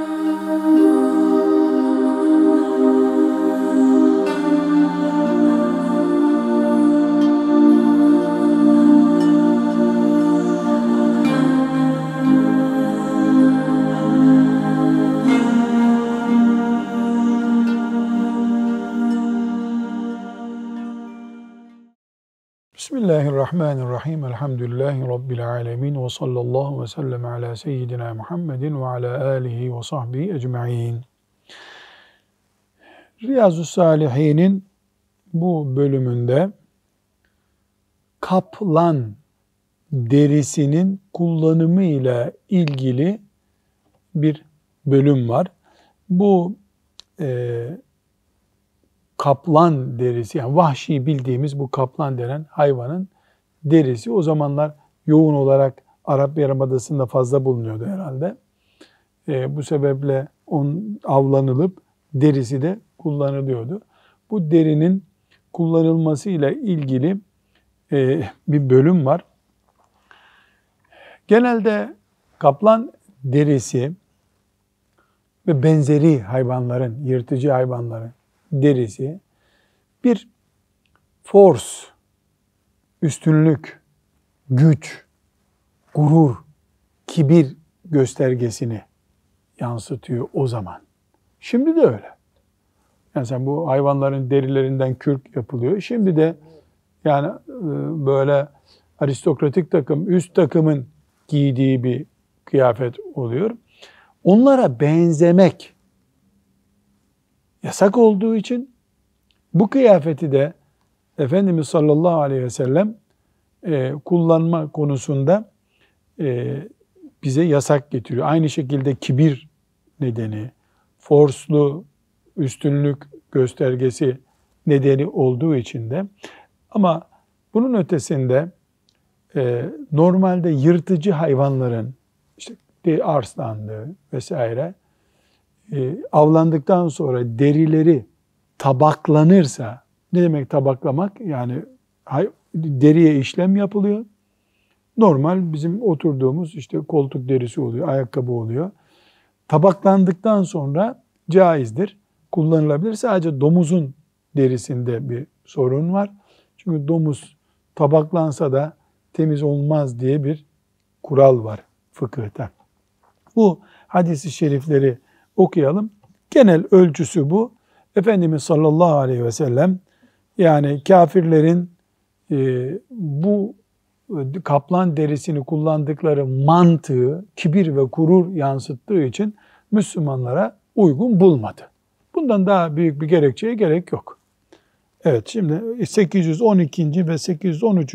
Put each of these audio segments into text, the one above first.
Música Bismillahirrahmanirrahim. Elhamdülillahi Rabbil alemin. Ve sallallahu ve sellem ala seyyidina Muhammedin ve ala alihi ve sahbihi ecma'in. Riyazu Salihin'in bu bölümünde kaplan derisinin kullanımı ile ilgili bir bölüm var. Bu e, kaplan derisi yani vahşi bildiğimiz bu kaplan denen hayvanın derisi o zamanlar yoğun olarak Arap Yarımadası'nda fazla bulunuyordu herhalde. E, bu sebeple on avlanılıp derisi de kullanılıyordu. Bu derinin kullanılmasıyla ilgili e, bir bölüm var. Genelde kaplan derisi ve benzeri hayvanların, yırtıcı hayvanların derisi bir force, üstünlük, güç, gurur, kibir göstergesini yansıtıyor o zaman. Şimdi de öyle. Yani sen bu hayvanların derilerinden kürk yapılıyor. Şimdi de yani e, böyle aristokratik takım, üst takımın giydiği bir kıyafet oluyor. Onlara benzemek yasak olduğu için bu kıyafeti de Efendimiz sallallahu aleyhi ve sellem e, kullanma konusunda e, bize yasak getiriyor. Aynı şekilde kibir nedeni, forslu üstünlük göstergesi nedeni olduğu için de ama bunun ötesinde e, normalde yırtıcı hayvanların işte bir arslandı vesaire ee, avlandıktan sonra derileri tabaklanırsa, ne demek tabaklamak? Yani deriye işlem yapılıyor. Normal bizim oturduğumuz işte koltuk derisi oluyor, ayakkabı oluyor. Tabaklandıktan sonra caizdir, kullanılabilir. Sadece domuzun derisinde bir sorun var. Çünkü domuz tabaklansa da temiz olmaz diye bir kural var fıkıhta. Bu hadisi şerifleri okuyalım. Genel ölçüsü bu. Efendimiz sallallahu aleyhi ve sellem yani kafirlerin e, bu kaplan derisini kullandıkları mantığı kibir ve kurur yansıttığı için Müslümanlara uygun bulmadı. Bundan daha büyük bir gerekçeye gerek yok. Evet şimdi 812. ve 813.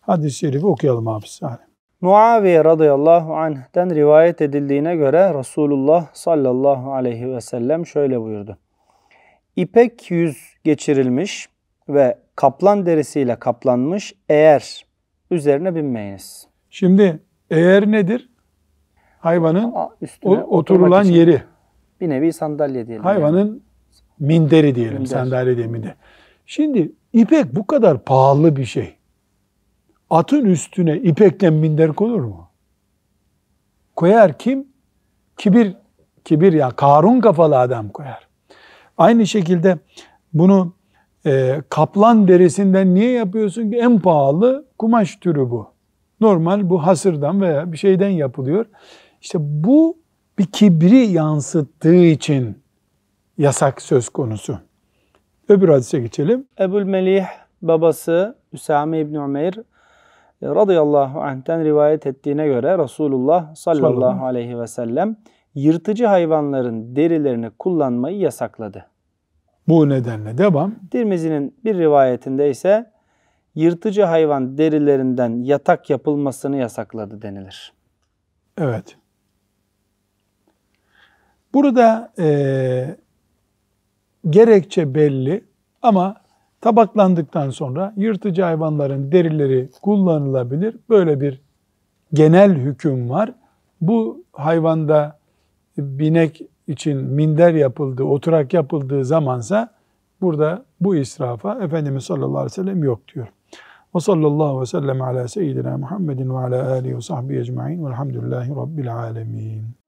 hadis-i şerifi okuyalım abi. Salim. Muaviye radıyallahu anh'den rivayet edildiğine göre Resulullah sallallahu aleyhi ve sellem şöyle buyurdu. İpek yüz geçirilmiş ve kaplan derisiyle kaplanmış eğer üzerine binmeyiniz. Şimdi eğer nedir? Hayvanın Üstüne oturulan yeri. Bir nevi sandalye diyelim. Hayvanın yani. minderi diyelim, Minder. sandalye diyelim. Şimdi ipek bu kadar pahalı bir şey. Atın üstüne ipekten minder konur mu? Koyar kim? Kibir, kibir ya Karun kafalı adam koyar. Aynı şekilde bunu e, kaplan derisinden niye yapıyorsun ki? En pahalı kumaş türü bu. Normal bu hasırdan veya bir şeyden yapılıyor. İşte bu bir kibri yansıttığı için yasak söz konusu. Öbür hadise geçelim. Ebu'l Melih babası Üsame İbni Ömer ee, radıyallahu anh'ten rivayet ettiğine göre Resulullah sallallahu aleyhi ve sellem yırtıcı hayvanların derilerini kullanmayı yasakladı. Bu nedenle devam. Dirmizi'nin bir rivayetinde ise yırtıcı hayvan derilerinden yatak yapılmasını yasakladı denilir. Evet. Burada e, gerekçe belli ama Tabaklandıktan sonra yırtıcı hayvanların derileri kullanılabilir. Böyle bir genel hüküm var. Bu hayvanda binek için minder yapıldı, oturak yapıldığı zamansa burada bu israfa Efendimiz sallallahu aleyhi ve sellem yok diyor. Ve sallallahu aleyhi ve sellem ala seyyidina Muhammedin ve ala alihi ve sahbihi ecma'in velhamdülillahi rabbil alemin.